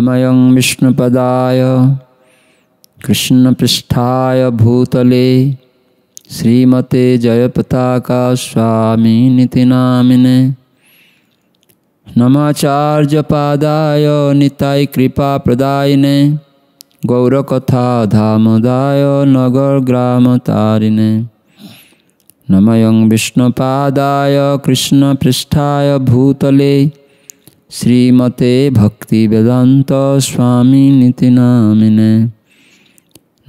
नमय विष्णुपदाय कृष्णपृष्ठा भूतले श्रीमते जयपताका स्वामी निति नमाचार्य नमाचार्यपादाय निताय नगर ग्राम तारिणे नमय विष्णुपादाय कृष्णपृष्ठा भूतले श्रीमते भक्ति वेदांत स्वामी नीति नामिने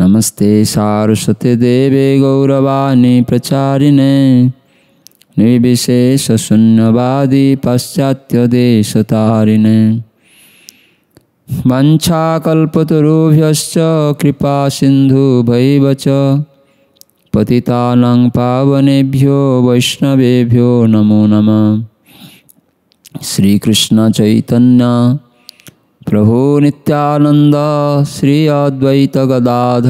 नमस्ते सारस्वती देवे गौरवाणी प्रचारिणे निर्विशेषशून्यवादी तारिणे वञ्छाकल्पतरुभ्यश्च कृपा सिंधु च पतितानां पावनेभ्यो वैष्णवेभ्यो नमो नमः ಶ್ರೀಕೃಷ್ಣ ಚೈತನ್ಯ ಪ್ರಭು ನಿತ್ಯಾನಂದ ಶ್ರೀ ಅದ್ವೈತ ಗದಾಧ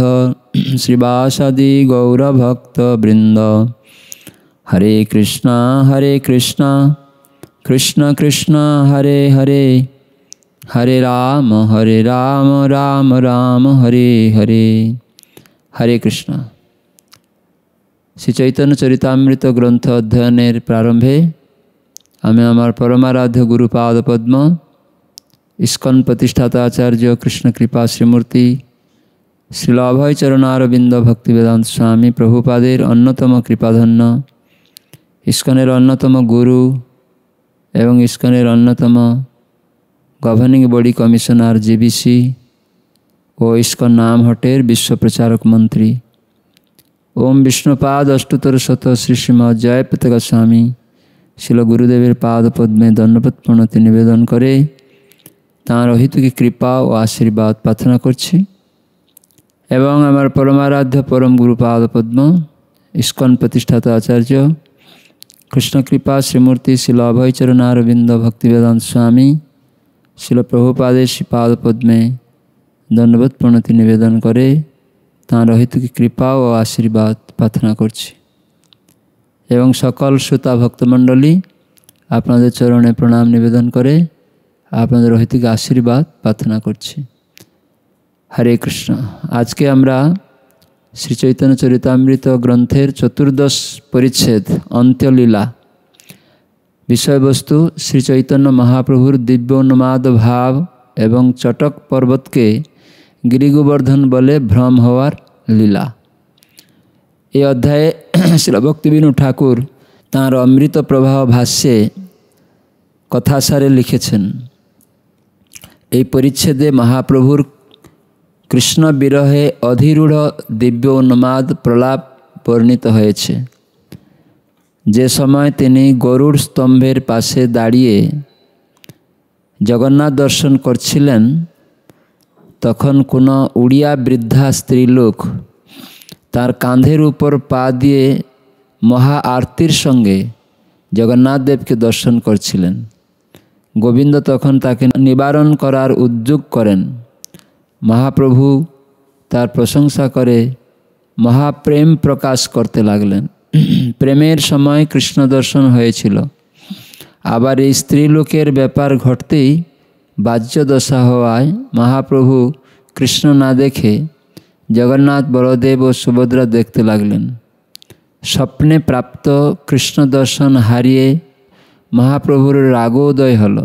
ಶ್ರೀವಾಸದಿ ಗೌರಭಕ್ತ ಬೃಂದ ಹರೇ ಕೃಷ್ಣ ಹರೇ ಕೃಷ್ಣ ಕೃಷ್ಣ ಕೃಷ್ಣ ಹರೇ ಹರೇ ಹರೇ ರಾಮ ಹರೇ ರಾಮ ರಾಮ ರಾಮ ಹರೇ ಹರೇ ಹರೇ ಕೃಷ್ಣ ಶ್ರೀ ಚೈತನ್ಯ ಚರಿತಾಮೃತ ಗ್ರಂಥ ಅಧ್ಯಯನ ಪ್ರಾರಂಭೇ আমি আমার পরমারাধ্য গুরুপাদ পদ্ম ইস্কন প্রতিষ্ঠাতাচার্য কৃষ্ণ কৃপা শ্রীমূর্তি শ্রীল অভয় চরণারবিন্দ ভক্তিবেদান্ত স্বামী প্রভুপাদের অন্যতম কৃপাধন্য ইস্কনের অন্যতম গুরু এবং ইস্কনের অন্যতম গভর্নিং বডি কমিশনার জিবিসি ও ইস্কন নাম হটের বিশ্বপ্রচারক মন্ত্রী ওম বিষ্ণুপাদ অষ্টোত্তর শত শ্রী শ্রীমৎ জয়প্রত স্বামী শিল গুরুদেবের পাদ পদ্মে দণ্ডপদ প্রণতি নিবেদন করে তাঁর অহিতুকে কৃপা ও আশীর্বাদ প্রার্থনা করছি এবং আমার পরমারাধ্য পরম গুরু পাদ পদ্ম ইস্কন প্রতিষ্ঠাতা আচার্য কৃষ্ণকৃপা শ্রীমূর্তি শিল অভয়চরণ অরবিন্দ ভক্তিবেদান্ত স্বামী শিল প্রভুপাদের শ্রী পাদ পদ্মে দণ্ডবোধ প্রণতি নিবেদন করে তাঁর অহিতুকে কৃপা ও আশীর্বাদ প্রার্থনা করছি এবং সকল শ্রোতা ভক্তমণ্ডলী আপনাদের চরণে প্রণাম নিবেদন করে আপনাদের রহিতিক আশীর্বাদ প্রার্থনা করছি হরে কৃষ্ণ আজকে আমরা শ্রী চৈতন্য চরিতামৃত গ্রন্থের চতুর্দশ পরিচ্ছেদ অন্ত্যলীলা বিষয়বস্তু শ্রী চৈতন্য মহাপ্রভুর দিব্য উন্মাদ ভাব এবং চটক পর্বতকে গিরিগোবর্ধন বলে ভ্রম হওয়ার লীলা এই অধ্যায়ে শিলভক্তিবিনু ঠাকুর তাঁর অমৃত প্রবাহ ভাষ্যে কথাসারে লিখেছেন এই পরিচ্ছেদে মহাপ্রভুর কৃষ্ণ বিরহে অধিরূঢ় দিব্য উন্মাদ প্রলাপ বর্ণিত হয়েছে যে সময় তিনি গরুর স্তম্ভের পাশে দাঁড়িয়ে জগন্নাথ দর্শন করছিলেন তখন কোনো উড়িয়া বৃদ্ধা স্ত্রীলোক তার কাঁধের উপর পা দিয়ে মহা আরতির সঙ্গে জগন্নাথ দেবকে দর্শন করছিলেন গোবিন্দ তখন তাকে নিবারণ করার উদ্যোগ করেন মহাপ্রভু তার প্রশংসা করে মহাপ্রেম প্রকাশ করতে লাগলেন প্রেমের সময় কৃষ্ণ দর্শন হয়েছিল আবার এই স্ত্রীলোকের ব্যাপার ঘটতেই বাহ্যদশা হওয়ায় মহাপ্রভু কৃষ্ণ না দেখে জগন্নাথ বলদেব ও সুভদ্রা দেখতে লাগলেন স্বপ্নে প্রাপ্ত কৃষ্ণ দর্শন হারিয়ে মহাপ্রভুর রাগোদয় হল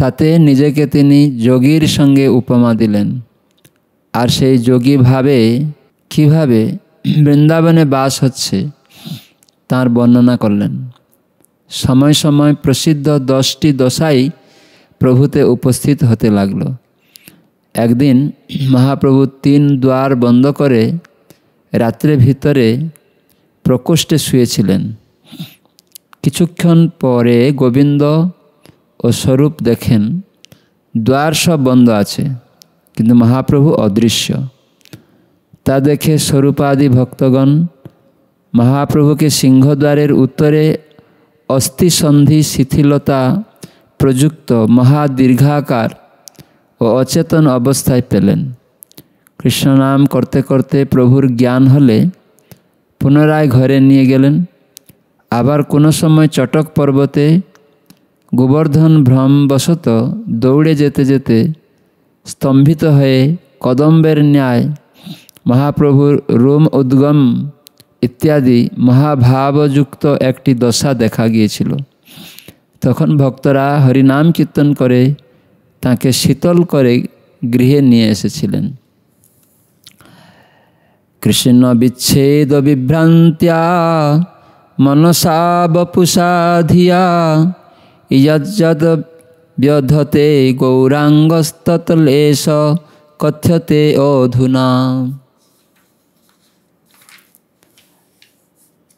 তাতে নিজেকে তিনি যোগীর সঙ্গে উপমা দিলেন আর সেই যোগী ভাবে কিভাবে বৃন্দাবনে বাস হচ্ছে তার বর্ণনা করলেন সময় সময় প্রসিদ্ধ দশটি দশাই প্রভুতে উপস্থিত হতে লাগলো একদিন মহাপ্রভু তিন দ্বার বন্ধ করে রাত্রে ভিতরে প্রকোষ্ঠে শুয়েছিলেন কিছুক্ষণ পরে গোবিন্দ ও স্বরূপ দেখেন দ্বার সব বন্ধ আছে কিন্তু মহাপ্রভু অদৃশ্য তা দেখে স্বরূপাদি ভক্তগণ মহাপ্রভুকে সিংহদ্বারের উত্তরে অস্থিসন্ধি শিথিলতা প্রযুক্ত মহাদীর্ঘাকার ও অচেতন অবস্থায় পেলেন কৃষ্ণনাম করতে করতে প্রভুর জ্ঞান হলে পুনরায় ঘরে নিয়ে গেলেন আবার কোনো সময় চটক পর্বতে গোবর্ধন ভ্রমবশত দৌড়ে যেতে যেতে স্তম্ভিত হয়ে কদম্বের ন্যায় মহাপ্রভুর রোম উদ্গম ইত্যাদি মহাভাবযুক্ত একটি দশা দেখা গিয়েছিল তখন ভক্তরা হরিনাম কীর্তন করে তাকে শীতল করে গৃহে নিয়ে এসেছিলেন কৃষ্ণ বিচ্ছেদ বিভ্রান্ত্যা মনসা বপুষা ধিয়া ইয়জ্জদ ব্যধতে গৌরাঙ্গস্তলেশ কথ্যতে অধুনা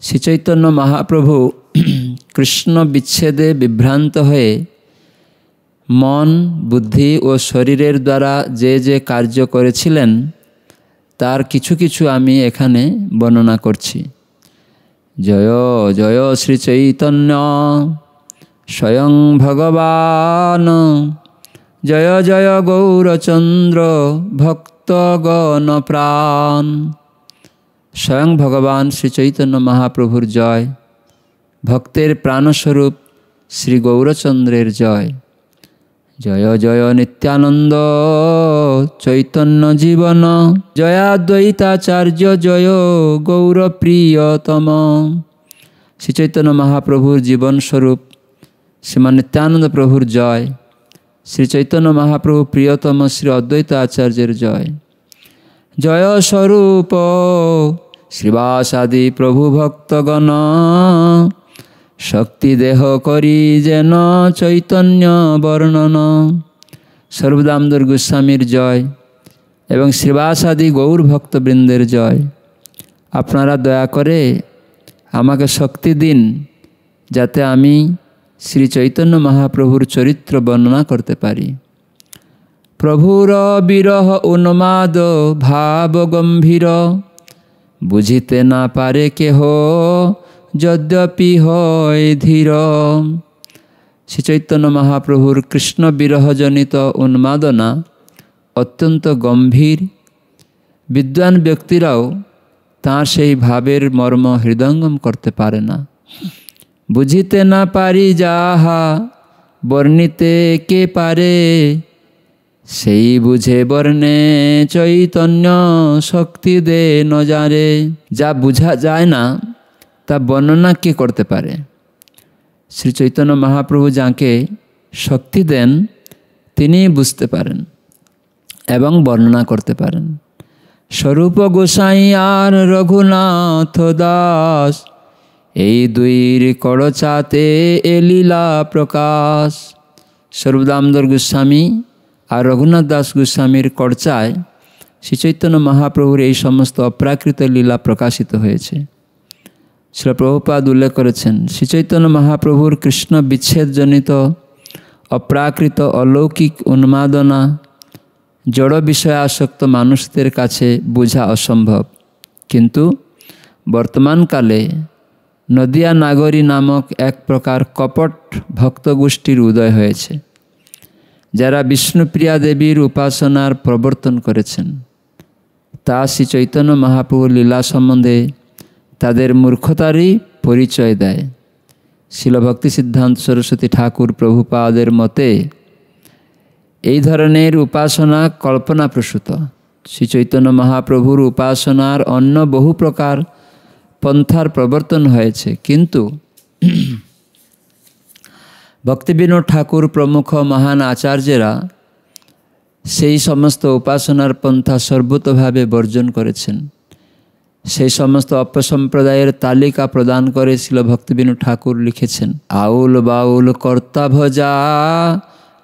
শ্রীচৈতন্য মহাপ্রভু কৃষ্ণ বিচ্ছেদে বিভ্রান্ত হয়ে মন বুদ্ধি ও শরীরের দ্বারা যে যে কার্য করেছিলেন তার কিছু কিছু আমি এখানে বর্ণনা করছি জয় জয় শ্রী চৈতন্য স্বয়ং ভগবান জয় জয় গৌরচন্দ্র ভক্তগণ প্রাণ স্বয়ং ভগবান শ্রী চৈতন্য মহাপ্রভুর জয় ভক্তের প্রাণস্বরূপ শ্রী গৌরচন্দ্রের জয় জয় জয় নিত্যানন্দ চৈতন্য জীবন জয়া দ্বৈতাচার্য জয় গৌর প্রিয়তম শ্রী চৈতন্য মহাপ্রভুর জীবনস্বরূপ শ্রীমান নিত্যানন্দ প্রভুর জয় শ্রী চৈতন্য মহাপ্রভু প্রিয়তম শ্রী অদ্বৈত আচার্যের জয় জয় স্বরূপ শ্রীবাসাদি প্রভু ভক্তগণ শক্তি দেহ করি যেন চৈতন্য বর্ণন সর্বদামদর গোস্বামীর জয় এবং শ্রীবাসাদি গৌর ভক্তবৃন্দের জয় আপনারা দয়া করে আমাকে শক্তি দিন যাতে আমি শ্রী চৈতন্য মহাপ্রভুর চরিত্র বর্ণনা করতে পারি প্রভুর বিরহ উন্মাদ ভাব গম্ভীর বুঝিতে না পারে কেহ যদ্যপি হয় ধীর শ্রী চৈতন্য মহাপ্রভুর কৃষ্ণ বিরহজনিত উন্মাদনা অত্যন্ত গম্ভীর বিদ্বান ব্যক্তিরাও তাঁর সেই ভাবের মর্ম হৃদঙ্গম করতে পারে না বুঝিতে না পারি যাহা বর্ণিতে কে পারে সেই বুঝে বর্ণে চৈতন্য শক্তি দে নজারে যা বুঝা যায় না তা বর্ণনা কে করতে পারে শ্রী চৈতন্য মহাপ্রভু যাকে শক্তি দেন তিনি বুঝতে পারেন এবং বর্ণনা করতে পারেন স্বরূপ গোসাই আর রঘুনাথ দাস এই দুইর করচাতে এ লীলা প্রকাশ সর্বদামদর গোস্বামী আর রঘুনাথ দাস গোস্বামীর করচায় শ্রীচৈতন্য মহাপ্রভুর এই সমস্ত অপ্রাকৃত লীলা প্রকাশিত হয়েছে প্রভুপাদ উল্লেখ করেছেন শ্রীচৈতন্য মহাপ্রভুর কৃষ্ণ বিচ্ছেদজনিত অপ্রাকৃত অলৌকিক উন্মাদনা জড় বিষয়ে আসক্ত মানুষদের কাছে বোঝা অসম্ভব কিন্তু বর্তমানকালে নদিয়া নাগরী নামক এক প্রকার কপট ভক্তগোষ্ঠীর উদয় হয়েছে যারা বিষ্ণুপ্রিয়া দেবীর উপাসনার প্রবর্তন করেছেন তা শ্রী চৈতন্য মহাপ্রভুর লীলা সম্বন্ধে তাদের মূর্খতারই পরিচয় দেয় শিলভক্তি সিদ্ধান্ত সরস্বতী ঠাকুর প্রভুপাদের মতে এই ধরনের উপাসনা কল্পনা প্রসূত শ্রীচৈতন্য মহাপ্রভুর উপাসনার অন্য বহু প্রকার পন্থার প্রবর্তন হয়েছে কিন্তু ভক্তিবিনোদ ঠাকুর প্রমুখ মহান আচার্যেরা সেই সমস্ত উপাসনার পন্থা সর্বতভাবে বর্জন করেছেন সেই সমস্ত অপসম্প্রদায়ের তালিকা প্রদান করে শিল ভক্তিবিনু ঠাকুর লিখেছেন আউল বাউল কর্তা ভজা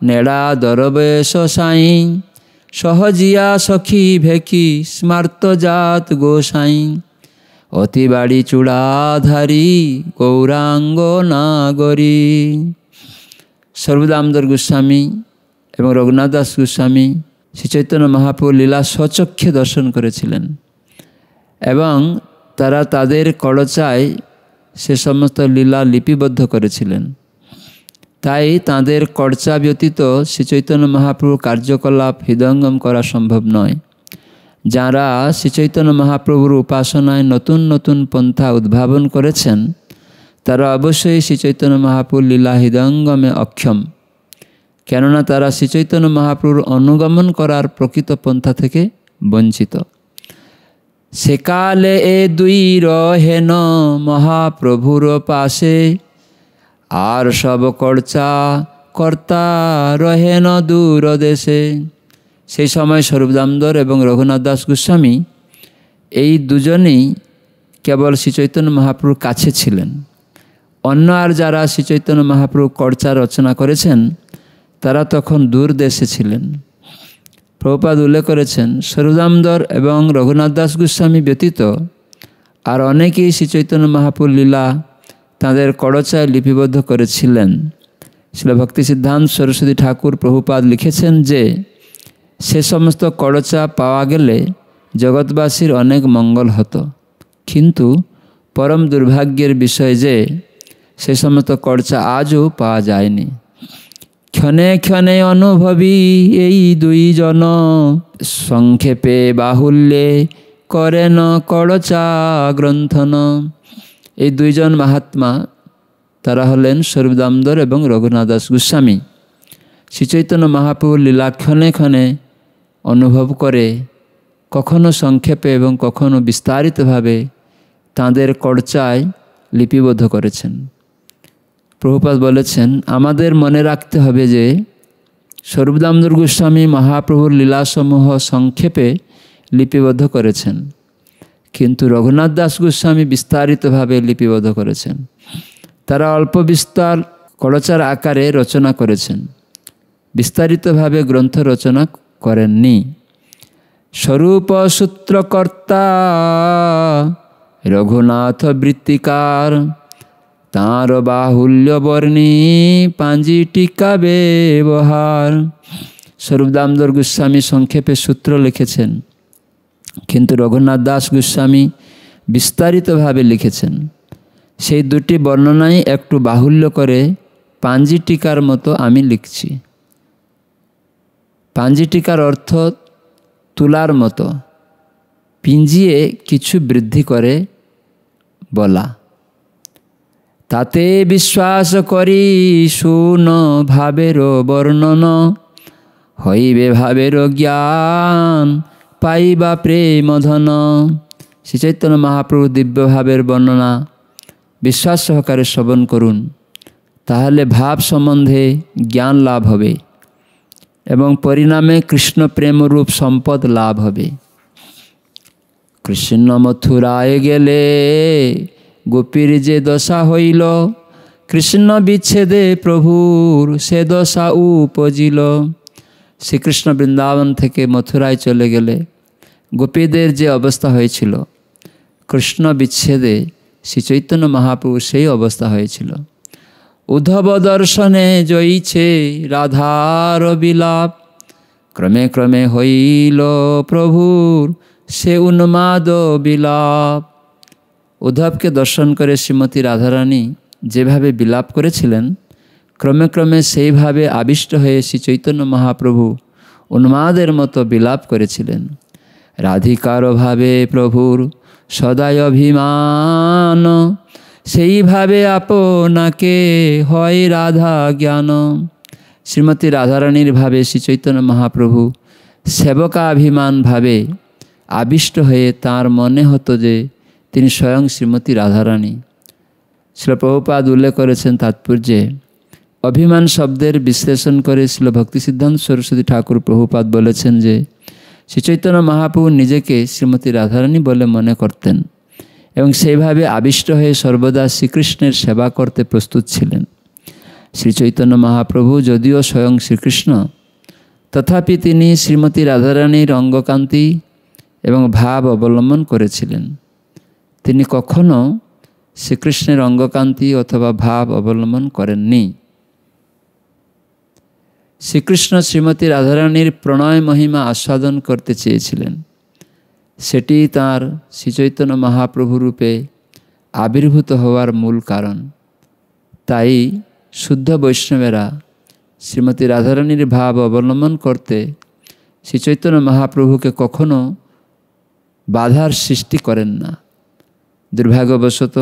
নেড়া দরবেশ সাই সহজিয়া সখী ভেকি স্মার্তজাত গোসাই অতি বাড়ি চূড়াধারী গৌরাঙ্গ নাগরী সর্বদামদর গোস্বামী এবং রঘুনাথ দাস গোস্বামী শ্রী চৈতন্য মহাপ্রভু লীলা স্বচক্ষে দর্শন করেছিলেন এবং তারা তাদের কলচায় সে সমস্ত লীলা লিপিবদ্ধ করেছিলেন তাই তাদের কর্চা ব্যতীত শ্রী চৈতন্য মহাপ্রভুর কার্যকলাপ হৃদয়ঙ্গম করা সম্ভব নয় যারা শ্রী চৈতন্য মহাপ্রভুর উপাসনায় নতুন নতুন পন্থা উদ্ভাবন করেছেন তারা অবশ্যই শ্রী চৈতন্য মহাপ্রুর লীলা হৃদয়ঙ্গমে অক্ষম কেননা তারা শ্রী চৈতন্য মহাপ্রভুর অনুগমন করার প্রকৃত পন্থা থেকে বঞ্চিত সেকালে এ দুই রহেন মহাপ্রভুর পাশে আর সব কর্চা কর্তা রহেন দূর দেশে সেই সময় স্বরূপ দামদর এবং রঘুনাথ দাস গোস্বামী এই দুজনেই কেবল শ্রীচৈতন্য মহাপ্রভুর কাছে ছিলেন অন্য আর যারা শ্রীচৈতন্য মহাপ্রভু কর্চা রচনা করেছেন তারা তখন দূর দেশে ছিলেন প্রভুপাদ উল্লেখ করেছেন সরুদামদর এবং রঘুনাথ দাস গোস্বামী ব্যতীত আর অনেকেই শ্রী চৈতন্য মহাপুর লীলা তাঁদের কড়চায় লিপিবদ্ধ করেছিলেন শিলভক্তি সিদ্ধান্ত সরস্বতী ঠাকুর প্রভুপাদ লিখেছেন যে সে সমস্ত কড়চা পাওয়া গেলে জগৎবাসীর অনেক মঙ্গল হতো কিন্তু পরম দুর্ভাগ্যের বিষয় যে সে সমস্ত কড়চা আজও পাওয়া যায়নি ক্ষণে ক্ষণে অনুভবী এই দুইজন সংক্ষেপে বাহুল্যে করেন কড়চা গ্রন্থন এই দুইজন মাহাত্মা তারা হলেন স্বরূপদামদর এবং রঘুনাথ দাস গোস্বামী শ্রীচৈতন্য মহাপ্রভুর লীলা ক্ষণে ক্ষণে অনুভব করে কখনো সংক্ষেপে এবং কখনো বিস্তারিতভাবে তাঁদের কর্চায় লিপিবদ্ধ করেছেন প্রভুপাত বলেছেন আমাদের মনে রাখতে হবে যে স্বরূপদামদুর গোস্বামী মহাপ্রভুর লীলাসমূহ সংক্ষেপে লিপিবদ্ধ করেছেন কিন্তু রঘুনাথ দাস গোস্বামী বিস্তারিতভাবে লিপিবদ্ধ করেছেন তারা অল্প বিস্তার কলচার আকারে রচনা করেছেন বিস্তারিতভাবে গ্রন্থ রচনা করেননি স্বরূপ সূত্রকর্তা রঘুনাথ বৃত্তিকার তাঁর বাহুল্য বর্ণী পাঞ্জি টিকা ব্যবহার স্বরূপ দামদর গোস্বামী সংক্ষেপে সূত্র লিখেছেন কিন্তু রঘুনাথ দাস গোস্বামী বিস্তারিতভাবে লিখেছেন সেই দুটি বর্ণনাই একটু বাহুল্য করে পাঞ্জি টিকার মতো আমি লিখছি পাঞ্জি টিকার অর্থ তুলার মতো পিঞ্জিয়ে কিছু বৃদ্ধি করে বলা তাতে বিশ্বাস করি শুন ভাবের বর্ণন হইবে ভাবের জ্ঞান পাইবা প্রেম ধন শ্রী চৈতন্য মহাপ্রভু দিব্যভাবের বর্ণনা বিশ্বাস সহকারে শ্রবণ করুন তাহলে ভাব সম্বন্ধে জ্ঞান লাভ হবে এবং পরিণামে কৃষ্ণ প্রেমরূপ সম্পদ লাভ হবে কৃষ্ণ মথুরায় গেলে গোপীর যে দশা হইল কৃষ্ণ বিচ্ছেদে প্রভুর সে দশা উপজিল শ্রীকৃষ্ণ বৃন্দাবন থেকে মথুরায় চলে গেলে গোপীদের যে অবস্থা হয়েছিল কৃষ্ণ বিচ্ছেদে শ্রী চৈতন্য মহাপ্রভু সেই অবস্থা হয়েছিল উদ্ধব দর্শনে জয়ীছে রাধার বিলাপ ক্রমে ক্রমে হইল প্রভুর সে উন্মাদ বিলাপ উদ্ধবকে দর্শন করে শ্রীমতী রাধারানী যেভাবে বিলাপ করেছিলেন ক্রমে ক্রমে সেইভাবে আবিষ্ট হয়ে শ্রী চৈতন্য মহাপ্রভু উন্মাদের মতো বিলাপ করেছিলেন রাধিকার অভাবে প্রভুর সদায় অভিমান সেইভাবে আপনাকে হয় রাধা জ্ঞান শ্রীমতী রাধারানীর ভাবে শ্রী চৈতন্য মহাপ্রভু সেবকাভিমান ভাবে আবিষ্ট হয়ে তার মনে হতো যে তিনি স্বয়ং শ্রীমতী রাধারানী শিলপ্রভুপাদ উল্লেখ করেছেন তাৎপর্যে অভিমান শব্দের বিশ্লেষণ করে শিল ভক্তি সিদ্ধান্ত সরস্বতী ঠাকুর প্রভুপাদ বলেছেন যে শ্রীচৈতন্য মহাপ্রভু নিজেকে শ্রীমতী রাধারানী বলে মনে করতেন এবং সেইভাবে আবিষ্ট হয়ে সর্বদা শ্রীকৃষ্ণের সেবা করতে প্রস্তুত ছিলেন শ্রীচৈতন্য মহাপ্রভু যদিও স্বয়ং শ্রীকৃষ্ণ তথাপি তিনি শ্রীমতী রাধারানীর অঙ্গকান্তি এবং ভাব অবলম্বন করেছিলেন তিনি কখনো শ্রীকৃষ্ণের অঙ্গকান্তি অথবা ভাব অবলম্বন করেননি শ্রীকৃষ্ণ শ্রীমতী রাধারানীর প্রণয় মহিমা আস্বাদন করতে চেয়েছিলেন সেটি তাঁর শ্রীচৈতন্য মহাপ্রভু রূপে আবির্ভূত হওয়ার মূল কারণ তাই শুদ্ধ বৈষ্ণবেরা শ্রীমতী রাধারানীর ভাব অবলম্বন করতে শ্রীচৈতন্য মহাপ্রভুকে কখনো বাধার সৃষ্টি করেন না দুর্ভাগ্যবশত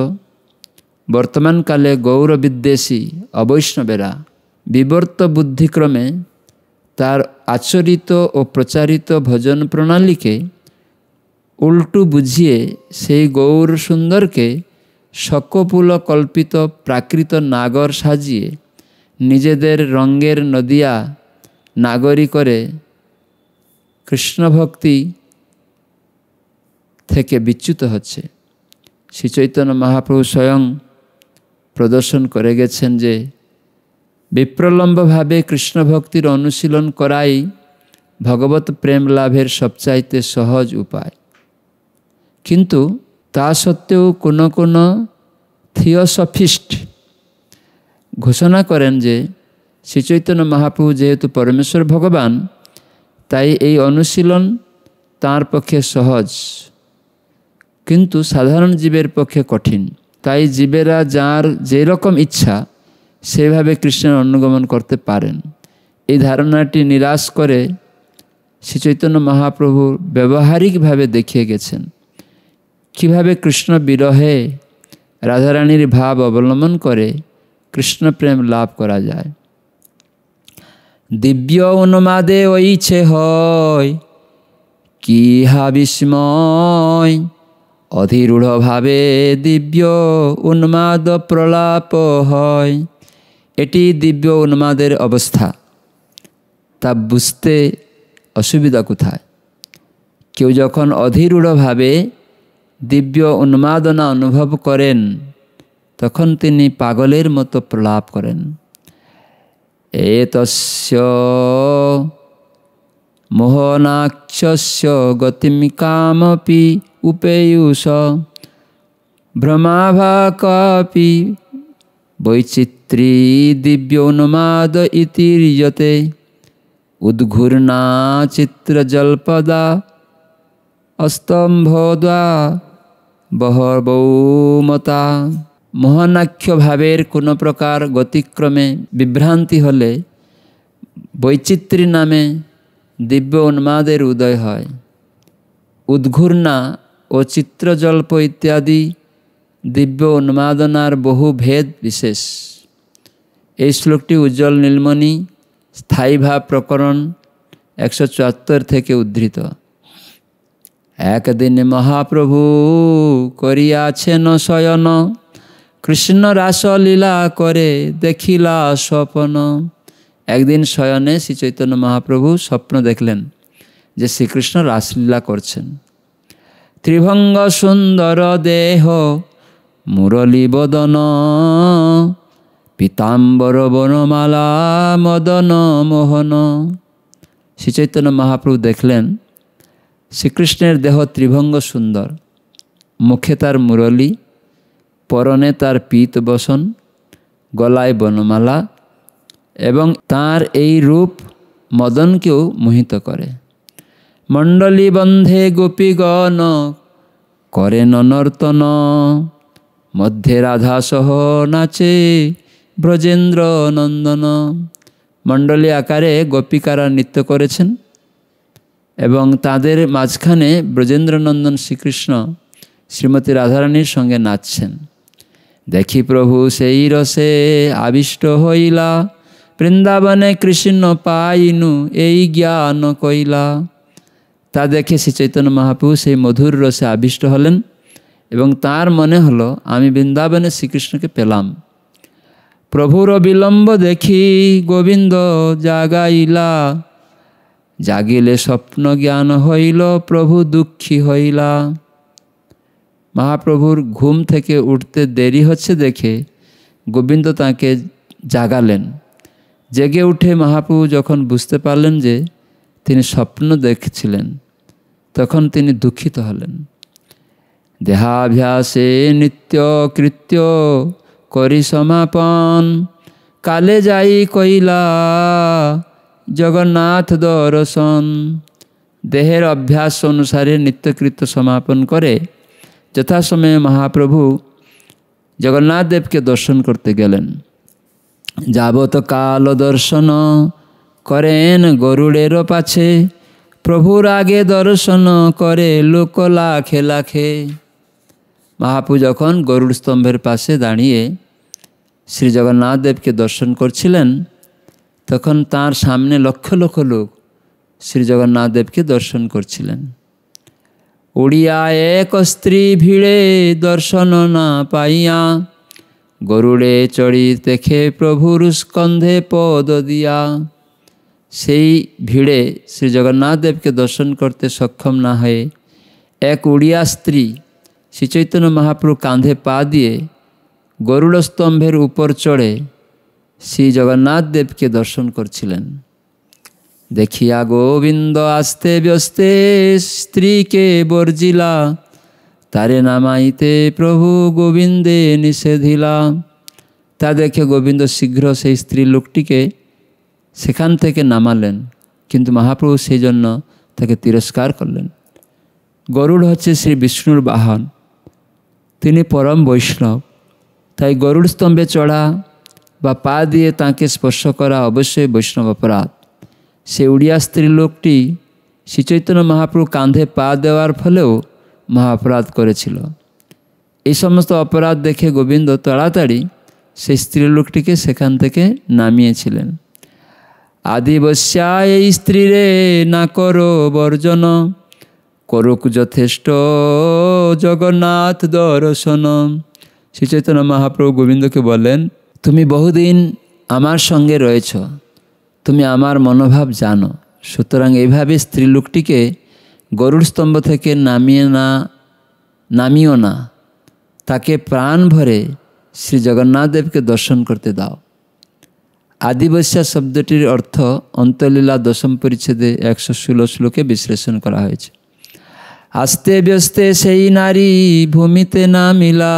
বর্তমানকালে গৌরবিদ্বেষী অবৈষ্ণবেরা বিবর্ত বুদ্ধিক্রমে তার আচরিত ও প্রচারিত ভজন প্রণালীকে উল্টু বুঝিয়ে সেই গৌর সুন্দরকে সকপুল কল্পিত প্রাকৃত নাগর সাজিয়ে নিজেদের রঙ্গের নদিয়া নাগরী করে কৃষ্ণভক্তি থেকে বিচ্যুত হচ্ছে শ্রী চৈতন্য মহাপ্রভু স্বয়ং প্রদর্শন করে গেছেন যে বিপ্রলম্বভাবে কৃষ্ণ ভক্তির অনুশীলন করাই ভগবত প্রেম লাভের সবচাইতে সহজ উপায় কিন্তু তা সত্ত্বেও কোনো কোনো থিওসফিস্ট ঘোষণা করেন যে শ্রীচৈতন্য মহাপ্রভু যেহেতু পরমেশ্বর ভগবান তাই এই অনুশীলন তার পক্ষে সহজ কিন্তু সাধারণ জীবের পক্ষে কঠিন তাই জীবেরা যার যেরকম ইচ্ছা সেভাবে কৃষ্ণের অনুগমন করতে পারেন এই ধারণাটি নিরাশ করে শ্রী চৈতন্য মহাপ্রভু ব্যবহারিকভাবে দেখিয়ে গেছেন কিভাবে কৃষ্ণ বিরহে রাধারানীর ভাব অবলম্বন করে কৃষ্ণ প্রেম লাভ করা যায় দিব্য অনুমাদে ওইছে হয় কি হা বিস্ময় অধিরূঢ়ভাবে দিব্য উন্মাদ প্রলাপ হয় এটি দিব্য উন্মাদের অবস্থা তা বুঝতে অসুবিধা কোথায় কেউ যখন অধিরূঢ়ভাবে দিব্য উন্মাদনা অনুভব করেন তখন তিনি পাগলের মতো প্রলাপ করেন এ তস্য মোহনাক্ষস্য গতিম কামপি উপেয়ুষ ভ্রমাভাকাপি বৈচিত্রী দিব্যোন্মাদ ইতিরিয়তে উদ্ঘূর্ণা চিত্র জল্পদা অস্তম্ভদা বহবৌমতা মহানাক্ষ ভাবের কোন প্রকার গতিক্রমে বিভ্রান্তি হলে বৈচিত্রী নামে দিব্য উন্মাদের উদয় হয় উদ্ঘূর্ণা ও চিত্রজল্প ইত্যাদি দিব্য উন্মাদনার বহু ভেদ বিশেষ এই শ্লোকটি উজ্জ্বল নীলমণি স্থায়ীভাব প্রকরণ একশো চুয়াত্তর থেকে উদ্ধৃত একদিন মহাপ্রভু করিয়াছেন শয়ন কৃষ্ণ রাসলীলা করে দেখিলা স্বপন একদিন শয়নে শ্রী চৈতন্য মহাপ্রভু স্বপ্ন দেখলেন যে শ্রীকৃষ্ণ রাসলীলা করছেন ত্রিভঙ্গ সুন্দর দেহ মুরলী বদন পিতাম্বর বনমালা মদন মোহন শ্রীচৈতন্য মহাপ্রভু দেখলেন শ্রীকৃষ্ণের দেহ ত্রিভঙ্গ সুন্দর মুখে তার মুরলী পরনে তার পিত বসন গলায় বনমালা এবং তার এই রূপ মদনকেও মোহিত করে মণ্ডলী বন্ধে গোপীগণ করে নর্তন মধ্যে রাধা সহ নাচে ব্রজেন্দ্র নন্দন মণ্ডলী আকারে গোপিকারা নৃত্য করেছেন এবং তাদের মাঝখানে ব্রজেন্দ্রনন্দন শ্রীকৃষ্ণ শ্রীমতী রাধারানীর সঙ্গে নাচছেন দেখি প্রভু সেই রসে আবিষ্ট হইলা বৃন্দাবনে কৃষ্ণ পাইনু এই জ্ঞান কইলা তা দেখে শ্রী চৈতন্য মহাপ্রভু সেই মধুর রসে আবিষ্ট হলেন এবং তার মনে হলো আমি বৃন্দাবনে শ্রীকৃষ্ণকে পেলাম প্রভুর বিলম্ব দেখি গোবিন্দ জাগাইলা জাগিলে স্বপ্ন জ্ঞান হইল প্রভু দুঃখী হইলা মহাপ্রভুর ঘুম থেকে উঠতে দেরি হচ্ছে দেখে গোবিন্দ তাকে জাগালেন জেগে উঠে মহাপ্রভু যখন বুঝতে পারলেন যে তিনি স্বপ্ন দেখছিলেন তখন তিনি দুঃখিত হলেন দেহাভ্যাসে নিত্য কৃত্য করি সমাপন কালে যাই কইলা জগন্নাথ দর্শন দেহের অভ্যাস অনুসারে নিত্যকৃত্য সমাপন করে যথাসময়ে মহাপ্রভু জগন্নাথ দেবকে দর্শন করতে গেলেন যাবত কাল দর্শন করেন গরুড়েরও পাছে প্রভুর আগে দর্শন করে লোক লাখে লাখে মহাপু যখন গরুড় স্তম্ভের পাশে দাঁড়িয়ে শ্রী জগন্নাথ দেবকে দর্শন করছিলেন তখন তার সামনে লক্ষ লক্ষ লোক শ্রী জগন্নাথ দেবকে দর্শন করছিলেন উড়িয়া এক স্ত্রী ভিড়ে দর্শন না পাইয়া গরুড়ে চড়ি দেখে প্রভুর স্কন্ধে পদ দিয়া সেই ভিড়ে শ্রী জগন্নাথ দেবকে দর্শন করতে সক্ষম না হয়ে এক উড়িয়া স্ত্রী শ্রীচৈতন্য মহাপ্রভু কাঁধে পা দিয়ে গরুড় স্তম্ভের উপর চড়ে শ্রী জগন্নাথ দেবকে দর্শন করছিলেন দেখিয়া গোবিন্দ আস্তে ব্যস্তে স্ত্রীকে বর্জিলা তারে নামাইতে প্রভু গোবিন্দে নিষেধিলা তা দেখে গোবিন্দ শীঘ্র সেই স্ত্রী লোকটিকে সেখান থেকে নামালেন কিন্তু মহাপ্রভু সেই জন্য তাকে তিরস্কার করলেন গরুড় হচ্ছে শ্রী বিষ্ণুর বাহন তিনি পরম বৈষ্ণব তাই গরুড় স্তম্ভে চড়া বা পা দিয়ে তাঁকে স্পর্শ করা অবশ্যই বৈষ্ণব অপরাধ সে উড়িয়া স্ত্রী লোকটি শ্রীচৈতন্য মহাপ্রভু কাঁধে পা দেওয়ার ফলেও মহাপরাধ করেছিল এই সমস্ত অপরাধ দেখে গোবিন্দ তাড়াতাড়ি সেই স্ত্রীলোকটিকে সেখান থেকে নামিয়েছিলেন আদিবস্যায় এই স্ত্রীরে না করো বর্জন করুক যথেষ্ট জগন্নাথ দর্শন শ্রী চৈতন্য মহাপ্রভু গোবিন্দকে বলেন তুমি বহুদিন আমার সঙ্গে রয়েছ তুমি আমার মনোভাব জানো সুতরাং এইভাবে স্ত্রীলোকটিকে গরুর স্তম্ভ থেকে নামিয়ে না নামিও না তাকে প্রাণ ভরে শ্রী জগন্নাথ দেবকে দর্শন করতে দাও আদিবস্যা শব্দটির অর্থ অন্তলীলা দশম পরিচ্ছেদে একশো ষোলো শ্লোকে বিশ্লেষণ করা হয়েছে আস্তে ব্যস্তে সেই নারী ভূমিতে না মিলা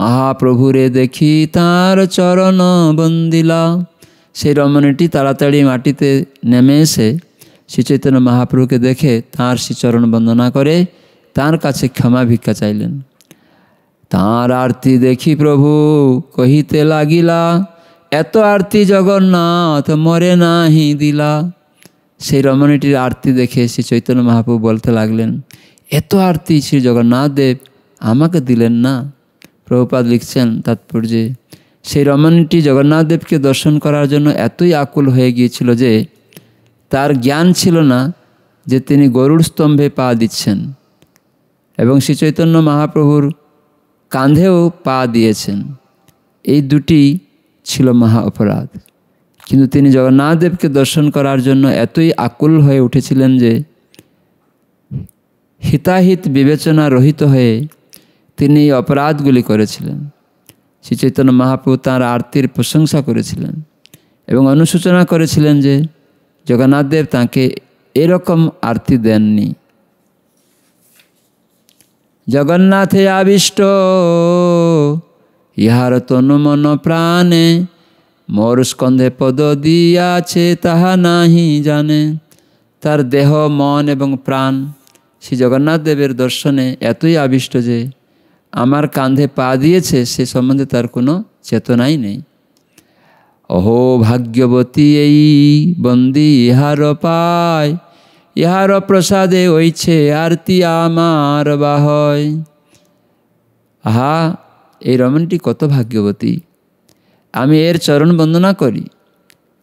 মহাপ্রভুরে দেখি তার চরণ বন্দিলা সেই রমণীটি তাড়াতাড়ি মাটিতে নেমে এসে শ্রীচৈতন্য মহাপ্রভুকে দেখে তাঁর চরণ বন্দনা করে তার কাছে ক্ষমা ভিক্ষা চাইলেন তাঁর আরতি দেখি প্রভু কহিতে লাগিলা এত আরতি জগন্নাথ মরে নাহি দিলা সেই রমণীটির আরতি দেখে শ্রী চৈতন্য মহাপ্রভু বলতে লাগলেন এত আরতি শ্রী জগন্নাথ দেব আমাকে দিলেন না প্রভুপাদ লিখছেন তাৎপর্যে সেই রমণীটি জগন্নাথ দেবকে দর্শন করার জন্য এতই আকুল হয়ে গিয়েছিল যে তার জ্ঞান ছিল না যে তিনি গরুর স্তম্ভে পা দিচ্ছেন এবং শ্রী চৈতন্য মহাপ্রভুর কাঁধেও পা দিয়েছেন এই দুটি ছিল মহা অপরাধ কিন্তু তিনি জগন্নাথদেবকে দর্শন করার জন্য এতই আকুল হয়ে উঠেছিলেন যে হিতাহিত বিবেচনা রহিত হয়ে তিনি এই অপরাধগুলি করেছিলেন শ্রী চৈতন্য মহাপ্রভু তাঁর আরতির প্রশংসা করেছিলেন এবং অনুসূচনা করেছিলেন যে জগন্নাথদেব তাঁকে এরকম আরতি দেননি জগন্নাথে আবিষ্ট ইহার তনু মন প্রাণে মোর স্কন্ধে পদ দিয়াছে তাহা নাহি জানে তার দেহ মন এবং প্রাণ শ্রী জগন্নাথ দেবের দর্শনে এতই আবিষ্ট যে আমার কাঁধে পা দিয়েছে সে সম্বন্ধে তার কোনো চেতনাই নেই অহো ভাগ্যবতী এই বন্দী ইহার পায় ইহার প্রসাদে ওইছে আরতি আমার বাহয় আহা এই রমণটি কত ভাগ্যবতী আমি এর চরণ বন্দনা করি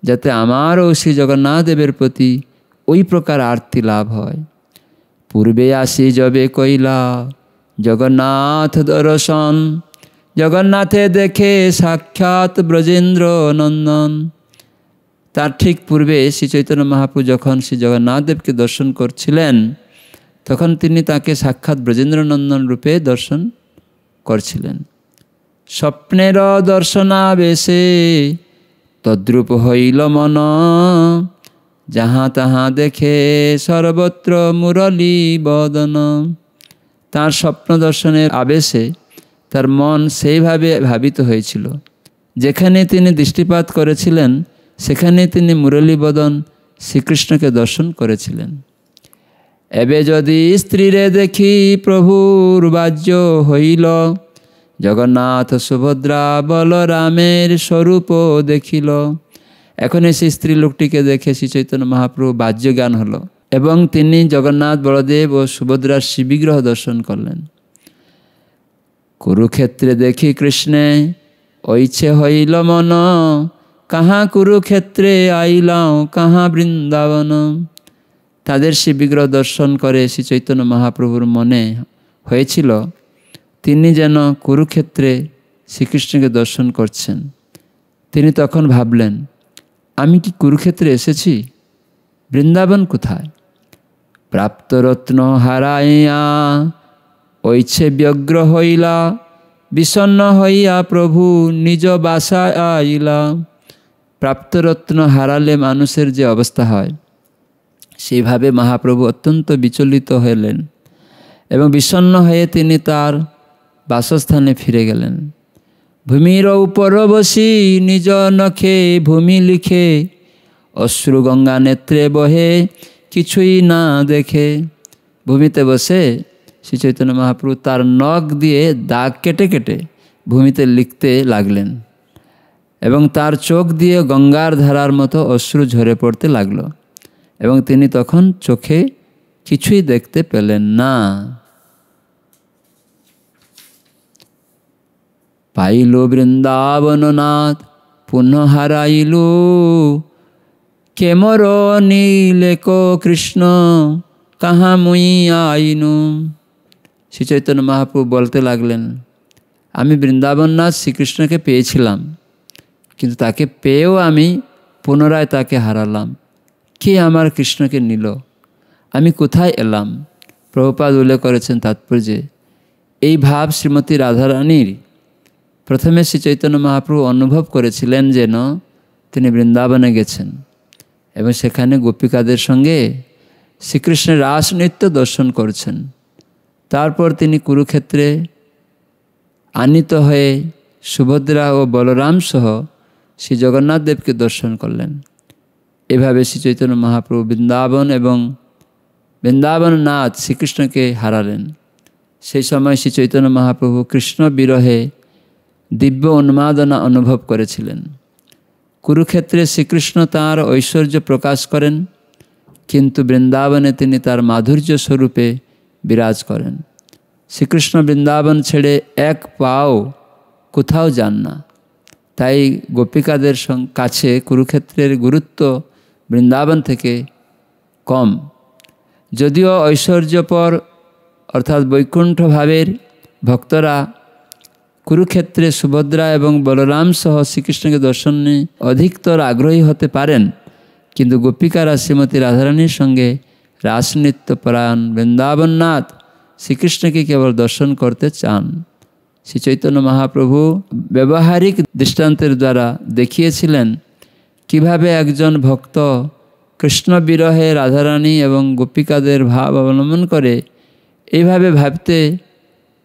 যাতে আমারও শ্রী জগন্নাথ দেবের প্রতি ওই প্রকার আরতি লাভ হয় পূর্বে আসি যবে কইলা জগন্নাথ দর্শন জগন্নাথে দেখে সাক্ষাৎ ব্রজেন্দ্র নন্দন তার ঠিক পূর্বে শ্রী চৈতন্য মহাপ্রভু যখন শ্রী জগন্নাথদেবকে দর্শন করছিলেন তখন তিনি তাকে সাক্ষাৎ ব্রজেন্দ্রনন্দন রূপে দর্শন করছিলেন স্বপ্নের দর্শনাবেশে তদ্রূপ হইল মন যাহা তাহা দেখে সর্বত্র মুরলী বদন তার স্বপ্ন দর্শনের আবেশে তার মন সেইভাবে ভাবিত হয়েছিল যেখানে তিনি দৃষ্টিপাত করেছিলেন সেখানে তিনি মুরলীবদন শ্রীকৃষ্ণকে দর্শন করেছিলেন এবে যদি স্ত্রীরে দেখি প্রভুর বাজ্য হইল জগন্নাথ সুভদ্রা বলরামের স্বরূপ দেখিল এখন এসে স্ত্রী লোকটিকে দেখে শ্রী চৈতন্য মহাপ্রভু বাজ্য জ্ঞান হলো এবং তিনি জগন্নাথ বলদেব ও সুভদ্রার শিবিগ্রহ দর্শন করলেন কুরুক্ষেত্রে দেখি কৃষ্ণে ঐছে হইল মন কাহা কুরুক্ষেত্রে আইলাও কাহা বৃন্দাবন তাদের সে বিগ্রহ দর্শন করে শ্রী চৈতন্য মহাপ্রভুর মনে হয়েছিল তিনি যেন কুরুক্ষেত্রে শ্রীকৃষ্ণকে দর্শন করছেন তিনি তখন ভাবলেন আমি কি কুরুক্ষেত্রে এসেছি বৃন্দাবন কোথায় প্রাপ্তরত্ন হারাইয়া ঐছে ব্যগ্র হইলা বিষণ্ন হইয়া প্রভু নিজ বাসা আইলা প্রাপ্তরত্ন হারালে মানুষের যে অবস্থা হয় সেইভাবে মহাপ্রভু অত্যন্ত বিচলিত হইলেন এবং বিষণ্ন হয়ে তিনি তার বাসস্থানে ফিরে গেলেন ভূমির উপর বসি নিজ নখে ভূমি লিখে অশ্রুগঙ্গা নেত্রে বহে কিছুই না দেখে ভূমিতে বসে শ্রী চৈতন্য মহাপ্রভু তার নখ দিয়ে দাগ কেটে কেটে ভূমিতে লিখতে লাগলেন এবং তার চোখ দিয়ে গঙ্গার ধারার মতো অশ্রু ঝরে পড়তে লাগল এবং তিনি তখন চোখে কিছুই দেখতে পেলেন না পাইল বৃন্দাবননাথ পুনঃ হারাইল কেমর নীলেক কৃষ্ণ কাহা মুই আইনু শ্রী চৈতন্য মহাপ্রভু বলতে লাগলেন আমি বৃন্দাবননাথ শ্রীকৃষ্ণকে পেয়েছিলাম কিন্তু তাকে পেয়েও আমি পুনরায় তাকে হারালাম কে আমার কৃষ্ণকে নিল আমি কোথায় এলাম প্রভুপাদ উল্লেখ করেছেন তাৎপর্যে এই ভাব শ্রীমতী রাধারানীর প্রথমে শ্রী চৈতন্য মহাপ্রভু অনুভব করেছিলেন যেন তিনি বৃন্দাবনে গেছেন এবং সেখানে গোপিকাদের সঙ্গে শ্রীকৃষ্ণের রাস নৃত্য দর্শন করছেন তারপর তিনি কুরুক্ষেত্রে আনিত হয়ে সুভদ্রা ও বলরাম সহ শ্রী জগন্নাথ দেবকে দর্শন করলেন এভাবে শ্রী চৈতন্য মহাপ্রভু বৃন্দাবন এবং বৃন্দাবন নাথ শ্রীকৃষ্ণকে হারালেন সেই সময় শ্রী চৈতন্য মহাপ্রভু কৃষ্ণ বিরহে দিব্য উন্মাদনা অনুভব করেছিলেন কুরুক্ষেত্রে শ্রীকৃষ্ণ তাঁর ঐশ্বর্য প্রকাশ করেন কিন্তু বৃন্দাবনে তিনি তার মাধুর্য স্বরূপে বিরাজ করেন শ্রীকৃষ্ণ বৃন্দাবন ছেড়ে এক পাও কোথাও যান না তাই গোপিকাদের কাছে কুরুক্ষেত্রের গুরুত্ব বৃন্দাবন থেকে কম যদিও ঐশ্বর্যপর অর্থাৎ বৈকুণ্ঠভাবের ভক্তরা কুরুক্ষেত্রে সুভদ্রা এবং বলরাম সহ শ্রীকৃষ্ণকে দর্শনে অধিকতর আগ্রহী হতে পারেন কিন্তু গোপিকারা শ্রীমতী রাধারানীর সঙ্গে রাসনিত্য পরায়ণ বৃন্দাবননাথ শ্রীকৃষ্ণকে কেবল দর্শন করতে চান শ্রী চৈতন্য মহাপ্রভু ব্যবহারিক দৃষ্টান্তের দ্বারা দেখিয়েছিলেন কিভাবে একজন ভক্ত কৃষ্ণ বিরহে রাধারানী এবং গোপিকাদের ভাব অবলম্বন করে এইভাবে ভাবতে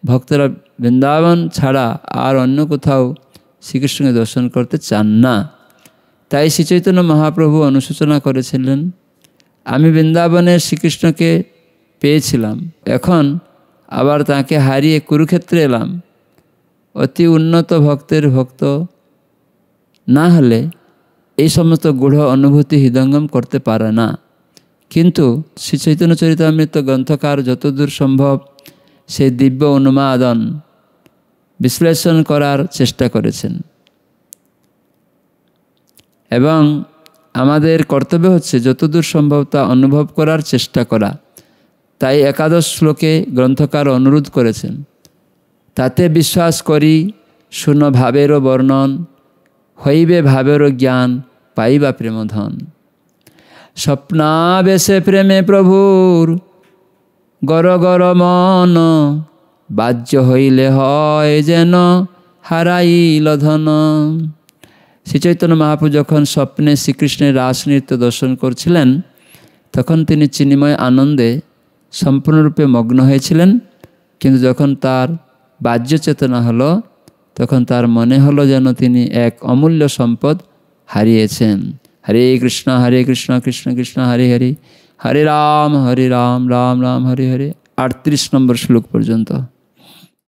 ভক্তরা বৃন্দাবন ছাড়া আর অন্য কোথাও শ্রীকৃষ্ণকে দর্শন করতে চান না তাই শ্রীচৈতন্য মহাপ্রভু অনুশোচনা করেছিলেন আমি বৃন্দাবনে শ্রীকৃষ্ণকে পেয়েছিলাম এখন আবার তাকে হারিয়ে কুরুক্ষেত্রে এলাম অতি উন্নত ভক্তের ভক্ত না হলে এই সমস্ত গূঢ় অনুভূতি হৃদঙ্গম করতে পারে না কিন্তু শ্রী চৈতন্য চরিতামৃত গ্রন্থকার যতদূর সম্ভব সেই দিব্য অনুমাদন বিশ্লেষণ করার চেষ্টা করেছেন এবং আমাদের কর্তব্য হচ্ছে যতদূর সম্ভব তা অনুভব করার চেষ্টা করা তাই একাদশ শ্লোকে গ্রন্থকার অনুরোধ করেছেন তাতে বিশ্বাস করি শূন্য ভাবেরও বর্ণন হইবে ভাবেরও জ্ঞান পাইবা প্রেমধন স্বপ্নাবেশে প্রেমে প্রভুর গর গর মন বাহ্য হইলে হয় যেন হারাইল ধন শ্রীচৈতন্য মহাপ্রভু যখন স্বপ্নে শ্রীকৃষ্ণের রাস নৃত্য দর্শন করছিলেন তখন তিনি চিনিময় আনন্দে সম্পূর্ণরূপে মগ্ন হয়েছিলেন কিন্তু যখন তার বাহ্য চেতনা হলো তখন তার মনে হলো যেন তিনি এক অমূল্য সম্পদ হারিয়েছেন হরে কৃষ্ণ হরে কৃষ্ণ কৃষ্ণ কৃষ্ণ হরে হরে হরে রাম হরে রাম রাম রাম হরে হরে আটত্রিশ নম্বর শ্লোক পর্যন্ত